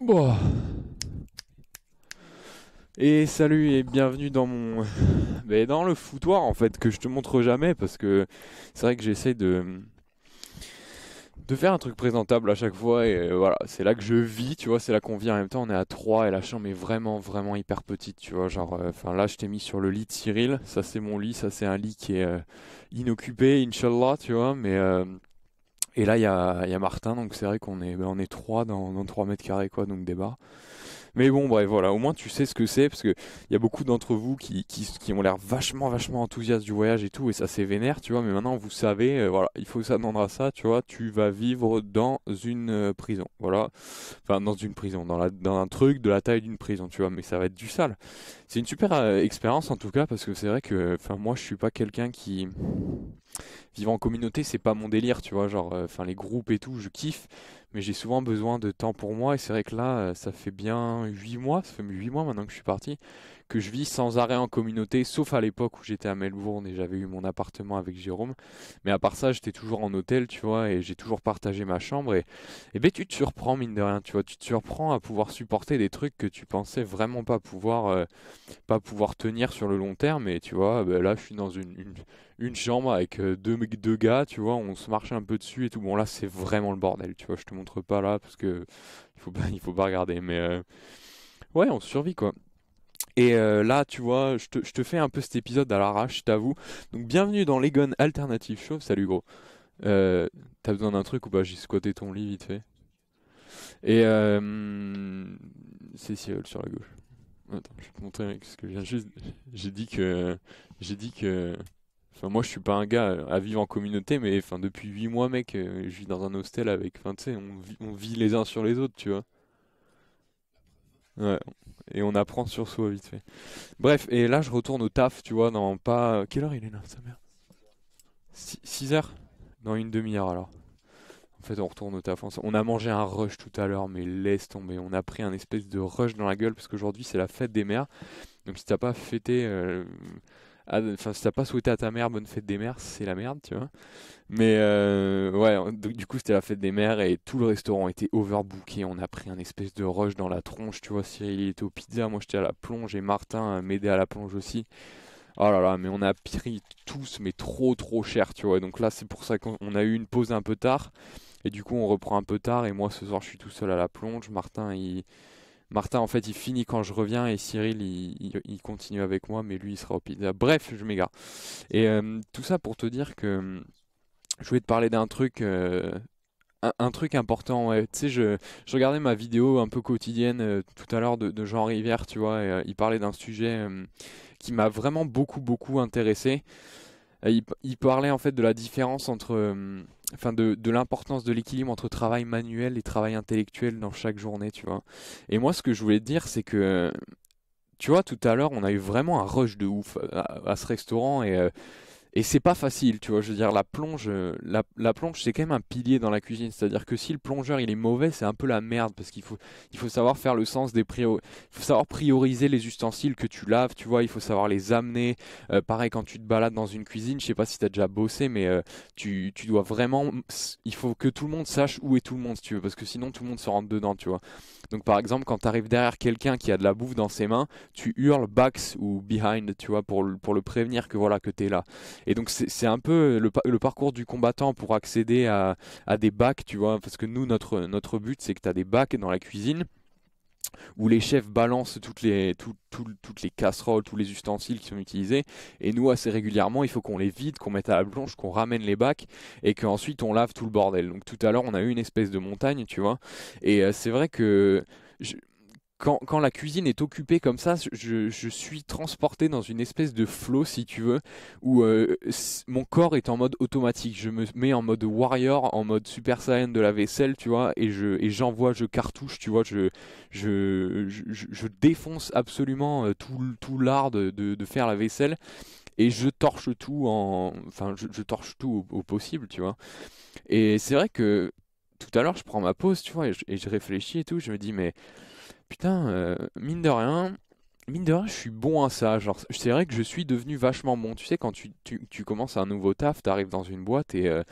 Bon. Oh. Et salut et bienvenue dans mon. Ben, dans le foutoir en fait, que je te montre jamais parce que c'est vrai que j'essaie de. De faire un truc présentable à chaque fois et voilà, c'est là que je vis, tu vois, c'est là qu'on vit en même temps, on est à 3 et la chambre est vraiment vraiment hyper petite, tu vois, genre, euh, enfin là je t'ai mis sur le lit de Cyril, ça c'est mon lit, ça c'est un lit qui est euh, inoccupé, Inch'Allah, tu vois, mais euh, et là, il y a, y a, Martin, donc c'est vrai qu'on est, bah, on est trois dans, trois 3 mètres carrés, quoi, donc débat. Mais bon, bref, voilà, au moins tu sais ce que c'est, parce qu'il y a beaucoup d'entre vous qui, ont l'air vachement, vachement enthousiastes du voyage et tout, et ça c'est vénère, tu vois, mais maintenant vous savez, euh, voilà, il faut s'attendre à ça, tu vois, tu vas vivre dans une euh, prison, voilà, enfin dans une prison, dans, la, dans un truc de la taille d'une prison, tu vois, mais ça va être du sale c'est une super euh, expérience en tout cas parce que c'est vrai que enfin moi je suis pas quelqu'un qui vivre en communauté c'est pas mon délire tu vois genre euh, enfin les groupes et tout je kiffe mais j'ai souvent besoin de temps pour moi et c'est vrai que là euh, ça fait bien 8 mois ça fait 8 mois maintenant que je suis parti que je vis sans arrêt en communauté, sauf à l'époque où j'étais à Melbourne et j'avais eu mon appartement avec Jérôme. Mais à part ça, j'étais toujours en hôtel, tu vois, et j'ai toujours partagé ma chambre. Et, et eh ben, tu te surprends, mine de rien, tu vois, tu te surprends à pouvoir supporter des trucs que tu pensais vraiment pas pouvoir, euh, pas pouvoir tenir sur le long terme. Et tu vois, ben là, je suis dans une, chambre avec euh, deux, gars, tu vois, on se marche un peu dessus et tout. Bon, là, c'est vraiment le bordel, tu vois, je te montre pas là parce que il faut pas, il faut pas regarder, mais euh, ouais, on survit quoi. Et euh, là, tu vois, je te, fais un peu cet épisode à l'arrache, je t'avoue. Donc, bienvenue dans l'Egon Alternative Show. Salut, gros. Euh, t'as besoin d'un truc ou pas J'ai squatté ton lit vite fait. Et euh, c'est ciel sur la gauche. Attends, je vais te montrer ce que j'ai juste. J'ai dit que. J'ai dit que. Enfin, moi, je suis pas un gars à vivre en communauté, mais enfin, depuis 8 mois, mec, je vis dans un hostel avec. Enfin, tu sais, on vit les uns sur les autres, tu vois. Ouais et on apprend sur soi vite fait. Bref, et là je retourne au taf, tu vois, dans pas. Quelle heure il est là, sa mère 6 heures Dans une demi-heure alors. En fait, on retourne au taf. On a mangé un rush tout à l'heure, mais laisse tomber. On a pris un espèce de rush dans la gueule parce qu'aujourd'hui c'est la fête des mères. Donc si t'as pas fêté. Euh, ah, enfin, si t'as pas souhaité à ta mère bonne fête des mères, c'est la merde, tu vois. Mais euh, ouais, du coup, c'était la fête des mères et tout le restaurant était overbooké. On a pris un espèce de rush dans la tronche, tu vois. Cyril était au pizza, moi j'étais à la plonge et Martin m'aidait à la plonge aussi. Oh là là, mais on a pris tous, mais trop trop cher, tu vois. Donc là, c'est pour ça qu'on a eu une pause un peu tard. Et du coup, on reprend un peu tard. Et moi, ce soir, je suis tout seul à la plonge. Martin, il Martin, en fait, il finit quand je reviens et Cyril, il, il, continue avec moi, mais lui, il sera au pied, Bref, je m'égare. Et euh, tout ça pour te dire que je voulais te parler d'un truc. Euh, un, truc important, tu sais, je, je, regardais ma vidéo un peu quotidienne euh, tout à l'heure de, Jean Rivière, tu vois, et, il parlait d'un sujet qui m'a vraiment beaucoup, beaucoup intéressé. Euh, il, parlait en fait de la différence entre, euh, enfin de, de l'importance de l'équilibre entre travail manuel et travail intellectuel dans chaque journée, tu vois. Et moi, ce que je voulais dire, c'est que, euh, tu vois, tout à l'heure, on a eu vraiment un rush de ouf à ce restaurant et et c'est pas facile, tu vois. Je veux dire, la plonge, la, plonge, c'est quand même un pilier dans la cuisine. C'est-à-dire que si le plongeur il est mauvais, c'est un peu la merde parce qu'il faut, il faut savoir faire le sens des priori... il faut savoir prioriser les ustensiles que tu laves, tu vois. Il faut savoir les amener. Euh, pareil quand tu te balades dans une cuisine, je sais pas si t'as déjà bossé, mais euh, tu, dois vraiment, il faut que tout le monde sache où est tout le monde, si tu veux, parce que sinon tout le monde se rentre dedans, tu vois. Donc par exemple, quand t'arrives derrière quelqu'un qui a de la bouffe dans ses mains, tu hurles backs ou behind, tu vois, pour, pour le prévenir que voilà que t'es là. Et donc c'est un peu le, le, parcours du combattant pour accéder à, des bacs, tu vois, parce que nous, notre, notre but, c'est que tu as des bacs dans la cuisine où les chefs balancent toutes les, toutes les casseroles, tous les ustensiles qui sont utilisés. Et nous, assez régulièrement, il faut qu'on les vide, qu'on mette à la blanche, qu'on ramène les bacs et qu'ensuite on lave tout le bordel. Donc tout à l'heure, on a eu une espèce de montagne, tu vois. Et euh, c'est vrai que quand, la cuisine est occupée comme ça, je, suis transporté dans une espèce de flow, si tu veux, où euh, mon corps est en mode automatique. Je me mets en mode warrior, en mode super saiyan de la vaisselle, tu vois, et je et j'envoie, je cartouche, tu vois, je défonce absolument euh, tout, l'art de, faire la vaisselle et je torche tout en, enfin, je, torche tout au, possible, tu vois. Et c'est vrai que tout à l'heure, je prends ma pause, tu vois, et je réfléchis et tout, je me dis mais putain, euh, mine de rien, mine de rien, je suis bon à ça. Genre, c'est vrai que je suis devenu vachement bon. Tu sais, quand tu, tu, commences un nouveau taf, t'arrives dans une boîte et euh,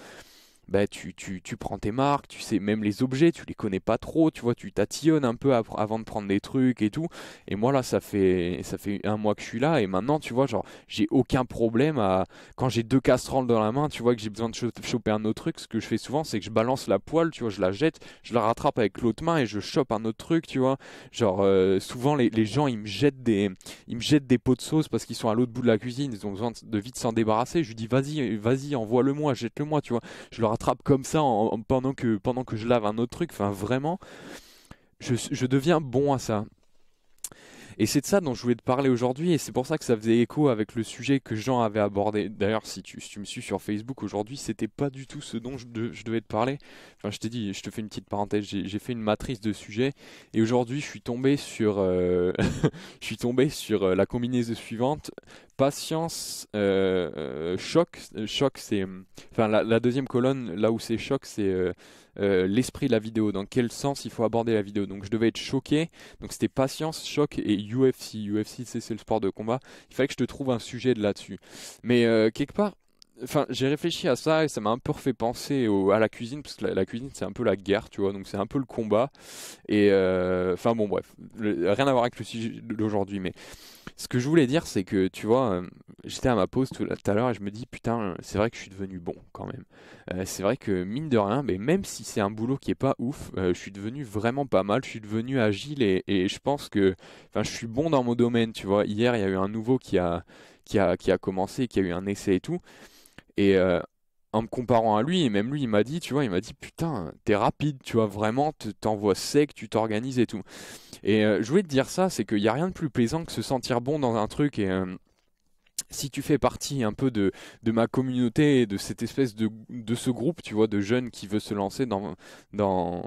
bah, tu, tu, tu, prends tes marques, tu sais même les objets, tu les connais pas trop, tu vois, tu tatillonnes un peu avant de prendre des trucs et tout. Et moi là, ça fait ça fait un mois que je suis là et maintenant, tu vois, genre j'ai aucun problème à quand j'ai deux casseroles dans la main, tu vois que j'ai besoin de choper un autre truc. Ce que je fais souvent, c'est que je balance la poêle, tu vois, je la jette, je la rattrape avec l'autre main et je chope un autre truc, tu vois. Genre euh, souvent les, les, gens ils me jettent des ils me jettent des pots de sauce parce qu'ils sont à l'autre bout de la cuisine, ils ont besoin de vite s'en débarrasser. Je lui dis vas-y vas-y envoie-le-moi, jette-le-moi, tu vois. Je leur comme ça pendant, que, pendant que je lave un autre truc. Enfin, vraiment, je deviens bon à ça. Et c'est de ça dont je voulais te parler aujourd'hui, et c'est pour ça que ça faisait écho avec le sujet que Jean avait abordé. D'ailleurs, si tu, me suis sur Facebook aujourd'hui, c'était pas du tout ce dont je, devais te parler. Enfin, je t'ai dit, je te fais une petite parenthèse, j'ai fait une matrice de sujets, et aujourd'hui, je suis tombé sur, euh, je suis tombé sur euh, la combinaison suivante patience, euh, choc, choc, c'est, enfin la, la, deuxième colonne, là où c'est choc, c'est euh, l'esprit de la vidéo, dans quel sens il faut aborder la vidéo. Donc je devais être choqué, donc c'était patience, choc et UFC. UFC c'est le sport de combat, il fallait que je te trouve un sujet de là-dessus. Mais euh, quelque part, enfin, j'ai réfléchi à ça et ça m'a un peu fait penser à la cuisine, parce que la, cuisine c'est un peu la guerre, tu vois, donc c'est un peu le combat. Et euh, enfin bon, bref, rien à voir avec le sujet d'aujourd'hui, mais ce que je voulais dire, c'est que tu vois, euh, j'étais à ma pause tout à l'heure et je me dis putain, euh, c'est vrai que je suis devenu bon quand même. Euh, c'est vrai que mine de rien, mais même si c'est un boulot qui est pas ouf, je suis devenu vraiment pas mal. Je suis devenu agile et, je pense que, enfin, je suis bon dans mon domaine. Tu vois, hier il y a eu un nouveau qui a qui a commencé, qui a eu un essai et tout. Et en me comparant à lui, et même lui, il m'a dit, tu vois, il m'a dit, putain, t'es rapide, tu vois, vraiment, t'envoies sec, tu t'organises et tout. Et euh, je voulais te dire ça, c'est qu'il n'y a rien de plus plaisant que se sentir bon dans un truc et... Euh, si tu fais partie un peu de, ma communauté de cette espèce de, ce groupe, tu vois, de jeunes qui veulent se lancer dans, dans,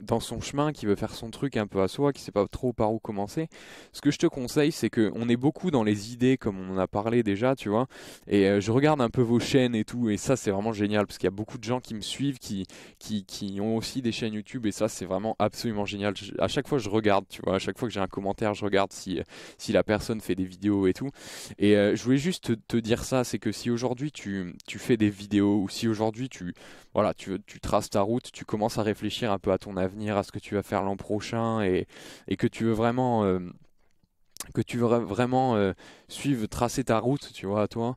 dans son chemin, qui veut faire son truc un peu à soi, qui sait pas trop par où commencer, ce que je te conseille, c'est que on est beaucoup dans les idées, comme on en a parlé déjà, tu vois. Et euh, je regarde un peu vos chaînes et tout, et ça c'est vraiment génial parce qu'il y a beaucoup de gens qui me suivent, qui, qui, ont aussi des chaînes YouTube, et ça c'est vraiment absolument génial. à chaque fois je regarde, tu vois, à chaque fois que j'ai un commentaire, je regarde si, si la personne fait des vidéos et tout. Et euh, je voulais juste te, dire ça, c'est que si aujourd'hui tu, tu fais des vidéos ou si aujourd'hui tu voilà tu, tu traces ta route, tu commences à réfléchir un peu à ton à ce que tu vas faire l'an prochain et, que tu veux vraiment euh, que tu veux vraiment euh, suivre, tracer ta route, tu vois, toi,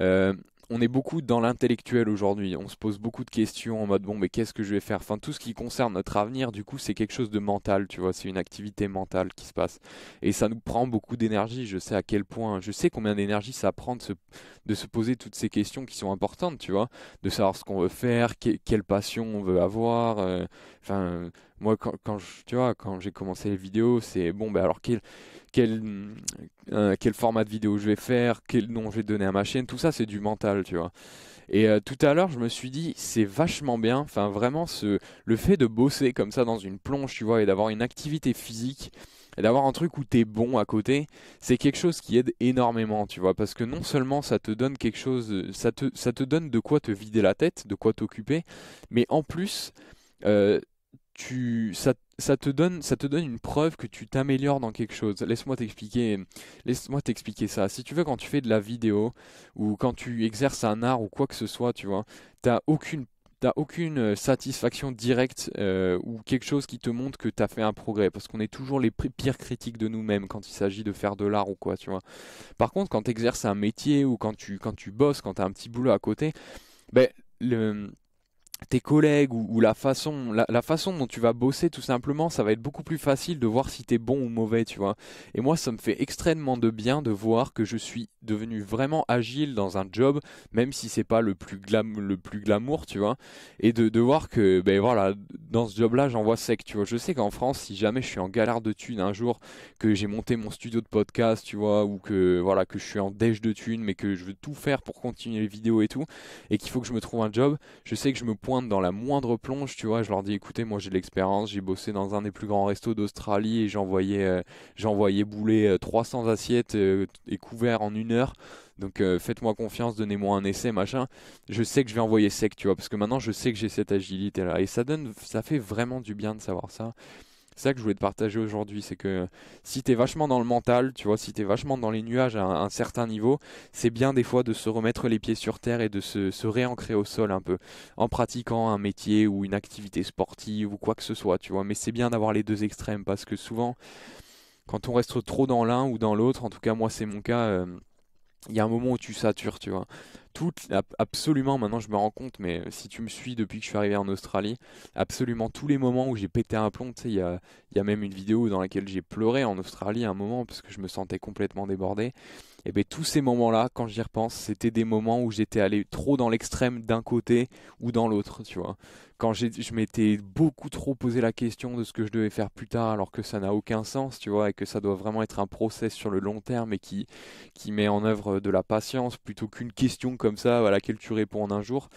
euh, on est beaucoup dans l'intellectuel aujourd'hui. On se pose beaucoup de questions en mode bon, mais qu'est-ce que je vais faire Enfin, tout ce qui concerne notre avenir, du coup, c'est quelque chose de mental, tu vois. C'est une activité mentale qui se passe. Et ça nous prend beaucoup d'énergie. Je sais à quel point, je sais combien d'énergie ça prend de se, poser toutes ces questions qui sont importantes, tu vois. De savoir ce qu'on veut faire, quelle passion on veut avoir. Euh, enfin, moi, quand, quand tu vois, quand j'ai commencé les vidéos, c'est bon, ben alors quel, quel, euh, quel format de vidéo je vais faire, quel nom je vais donner à ma chaîne, tout ça, c'est du mental, tu vois. Et euh, tout à l'heure, je me suis dit, c'est vachement bien. Enfin, vraiment, ce, le fait de bosser comme ça dans une plonge, tu vois, et d'avoir une activité physique, et d'avoir un truc où t'es bon à côté, c'est quelque chose qui aide énormément, tu vois, parce que non seulement ça te donne quelque chose, ça te, ça te donne de quoi te vider la tête, de quoi t'occuper, mais en plus, euh, tu, ça, te donne, ça te donne une preuve que tu t'améliores dans quelque chose. Laisse-moi t'expliquer, laisse-moi t'expliquer ça. Si tu veux, quand tu fais de la vidéo ou quand tu exerces un art ou quoi que ce soit, tu vois, t'as aucune t'as aucune euh, satisfaction directe euh, ou quelque chose qui te montre que tu as fait un progrès parce qu'on est toujours les pires critiques de nous-mêmes quand il s'agit de faire de l'art ou quoi tu vois par contre quand tu exerces un métier ou quand tu quand tu bosses quand un petit boulot à côté ben le tes collègues ou, la façon la, façon dont tu vas bosser tout simplement ça va être beaucoup plus facile de voir si t'es bon ou mauvais tu vois et moi ça me fait extrêmement de bien de voir que je suis devenu vraiment agile dans un job même si c'est pas le plus glam le plus glamour tu vois et de, voir que ben voilà dans ce job là j'en vois sec tu vois je sais qu'en France si jamais je suis en galère de thunes un jour que j'ai monté mon studio de podcast tu vois ou que voilà que je suis en déj de thunes mais que je veux tout faire pour continuer les vidéos et tout et qu'il faut que je me trouve un job je sais que je me dans la moindre plonge, tu vois. Je leur dis, écoutez, moi j'ai de l'expérience, j'ai bossé dans un des plus grands restos d'Australie et j'envoyais euh, j'envoyais bouler 300 euh, assiettes euh, et couverts en une heure. Donc faites-moi confiance, donnez-moi un essai, machin. Je sais que je vais envoyer sec, tu vois, parce que maintenant je sais que j'ai cette agilité là. Et ça donne, ça fait vraiment du bien de savoir ça. C'est ça que je voulais te partager aujourd'hui, c'est que si tu es vachement dans le mental, tu vois, si tu es vachement dans les nuages à un, certain niveau, c'est bien des fois de se remettre les pieds sur terre et de se, réancrer au sol un peu, en pratiquant un métier ou une activité sportive ou quoi que ce soit, tu vois. Mais c'est bien d'avoir les deux extrêmes parce que souvent, quand on reste trop dans l'un ou dans l'autre, en tout cas moi c'est mon cas, euh, il y a un moment où tu satures, tu vois absolument, maintenant je me rends compte, mais euh, si tu me suis depuis que je suis arrivé en Australie, absolument tous les moments où j'ai pété un plomb, tu sais, il y a, y a, même une vidéo dans laquelle j'ai pleuré en Australie à un moment parce que je me sentais complètement débordé. Et eh bien tous ces moments-là, quand j'y repense, c'était des moments où j'étais allé trop dans l'extrême d'un côté ou dans l'autre, tu vois. Quand je m'étais beaucoup trop posé la question de ce que je devais faire plus tard alors que ça n'a aucun sens, tu vois, et que ça doit vraiment être un process sur le long terme et qui, qui met en œuvre de la patience plutôt qu'une question comme comme ça à laquelle tu réponds en un jour.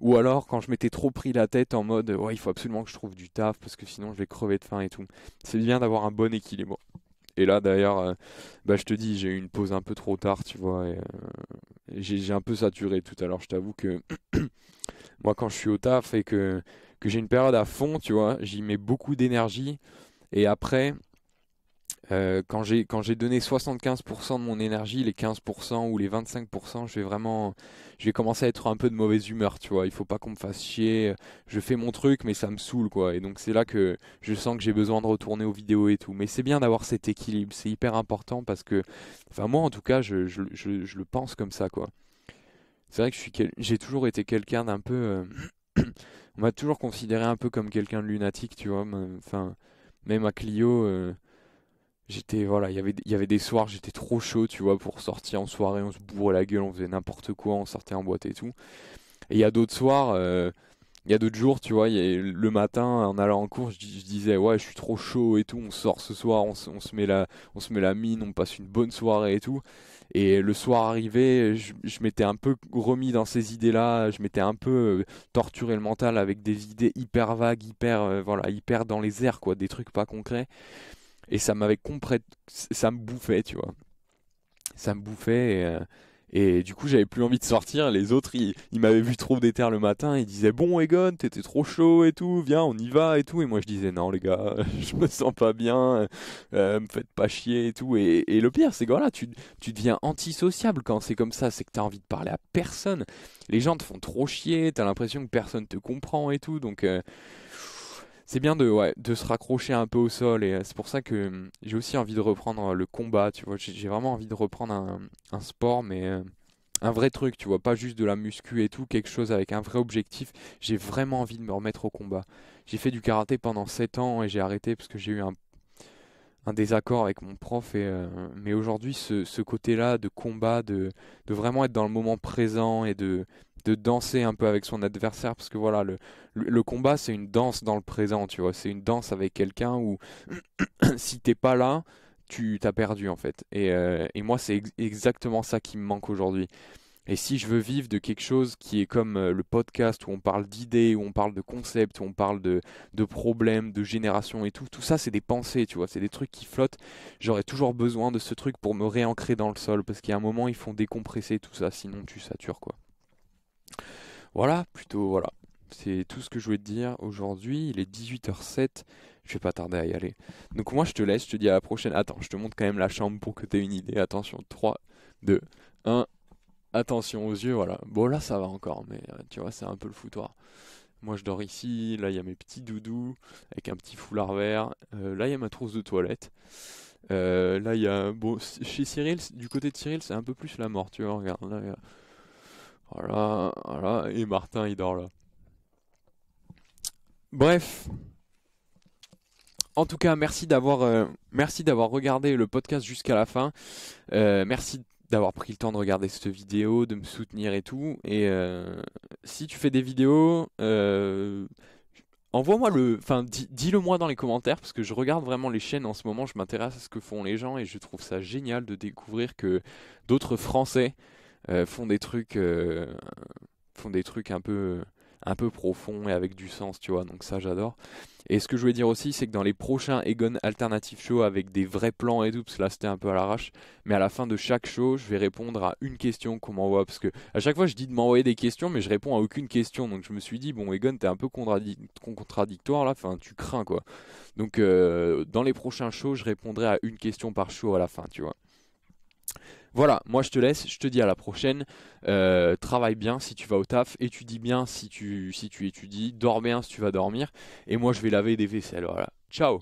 Ou alors quand je m'étais trop pris la tête en mode ouais, il faut absolument que je trouve du taf parce que sinon je vais crever de faim et tout. C'est bien d'avoir un bon équilibre. Et là, d'ailleurs, euh, bah, je te dis, j'ai eu une pause un peu trop tard, tu vois. Euh, j'ai un peu saturé tout à l'heure. Je t'avoue que moi, quand je suis au taf et que, que j'ai une période à fond, tu vois, j'y mets beaucoup d'énergie. Et après, euh, j'ai quand j'ai donné 75% de mon énergie, les 15% ou les 25%, je vais vraiment, je vais commencer à être un peu de mauvaise humeur, tu vois. Il faut pas qu'on me fasse chier. Je fais mon truc, mais ça me saoule, quoi. Et donc c'est là que je sens que j'ai besoin de retourner aux vidéos et tout. Mais c'est bien d'avoir cet équilibre, c'est hyper important parce que, enfin moi en tout cas, je, je, je, le pense comme ça, quoi. C'est vrai que j'ai toujours été quelqu'un d'un peu. Euh, on m'a toujours considéré un peu comme quelqu'un de lunatique, tu vois. Enfin, même à Clio. Euh, j'étais voilà, il y avait il y avait des soirs, j'étais trop chaud, tu vois, pour sortir en soirée, on se bourrait la gueule, on faisait n'importe quoi, on sortait en boîte et tout. Et il y a d'autres soirs euh, il y a d'autres jours, tu vois, le matin, en allant en cours, je, disais, ouais, je suis trop chaud et tout, on sort ce soir, on, se met la, on se met mine, on passe une bonne soirée et tout. Et le soir arrivé, je, m'étais un peu remis dans ces idées-là, je m'étais un peu euh, torturé le mental avec des idées hyper vagues, hyper, euh, voilà, hyper dans les airs, quoi, des trucs pas concrets. Et ça m'avait complètement. Ça me bouffait, tu vois. Ça me bouffait. Euh, et, du coup, j'avais plus envie de sortir. Les autres, ils, m'avaient vu trop déter le matin. Ils disaient Bon, Egon, t'étais trop chaud et tout. Viens, on y va et tout. Et moi, je disais Non, les gars, je me sens pas bien. Euh, euh, me faites pas chier et tout. Et, le pire, c'est que voilà, tu, tu deviens antisociable quand c'est comme ça. C'est que t'as envie de parler à personne. Les gens te font trop chier. T'as l'impression que personne te comprend et tout. Donc c'est bien de, se raccrocher un peu au sol et euh, c'est pour ça que hum, j'ai aussi envie de reprendre euh, le combat, tu vois. J'ai vraiment envie de reprendre un, sport, mais euh, un vrai truc, tu vois, pas juste de la muscu et tout, quelque chose avec un vrai objectif. J'ai vraiment envie de me remettre au combat. J'ai fait du karaté pendant 7 ans et j'ai arrêté parce que j'ai eu un, désaccord avec mon prof. Et, mais aujourd'hui, ce, côté-là de combat, de, de vraiment être dans le moment présent et de de danser un peu avec son adversaire parce que voilà le, combat c'est une danse dans le présent tu vois c'est une danse avec quelqu'un où si t'es pas là tu t'as perdu en fait et, euh, moi c'est exactement ça qui me manque aujourd'hui et si je veux vivre de quelque chose qui est comme euh, le podcast où on parle d'idées, où on parle de concepts, où on parle de, problèmes, de générations et tout, tout ça c'est des pensées, tu vois, c'est des trucs qui flottent. J'aurais toujours besoin de ce truc pour me réancrer dans le sol parce qu'à un moment ils font décompresser tout ça, sinon tu satures quoi. Voilà, plutôt, voilà. C'est tout ce que je voulais te dire aujourd'hui. Il est 18h07. Je vais pas tarder à y aller. Donc moi, je te laisse. Je te dis à la prochaine. Attends, je te montre quand même la chambre pour que tu aies une idée. Attention, 3, 2, 1. Attention aux yeux, voilà. Bon, là, ça va encore, mais euh, tu vois, c'est un peu le foutoir. Moi, je dors ici. Là, il y a mes petits doudous avec un petit foulard vert. Euh, là, il y a ma trousse de toilette. Euh, là, il y a... Bon, chez Cyril, du côté de Cyril, c'est un peu plus la mort, tu vois. Regarde, là, voilà, oh voilà, oh et Martin, il dort là. Bref. En tout cas, merci d'avoir euh, merci d'avoir regardé le podcast jusqu'à la fin. Euh, merci d'avoir pris le temps de regarder cette vidéo, de me soutenir et tout. Et euh, si tu fais des vidéos, envoie-moi le, enfin dis-le moi dans les commentaires parce que je regarde vraiment les chaînes en ce moment. Je m'intéresse à ce que font les gens et je trouve ça génial de découvrir que d'autres Français euh, font des trucs euh, font des trucs un peu un peu profonds et avec du sens, tu vois. Donc ça, j'adore. Et ce que je voulais dire aussi, c'est que dans les prochains Egon Alternative Show avec des vrais plans et tout, parce que là c'était un peu à l'arrache, mais à la fin de chaque show, je vais répondre à une question qu'on m'envoie. Parce que à chaque fois, je dis de m'envoyer des questions, mais je réponds à aucune question. Donc je me suis dit, bon, Egon, t'es un peu contradictoire là, enfin, tu crains quoi. Donc euh, dans les prochains shows, je répondrai à une question par show à la fin, tu vois. Voilà, moi je te laisse, je te dis à la prochaine. Euh, travaille bien si tu vas au taf, étudie bien si tu, si tu étudies, dors bien si tu vas dormir. Et moi je vais laver des vaisselles. Voilà, ciao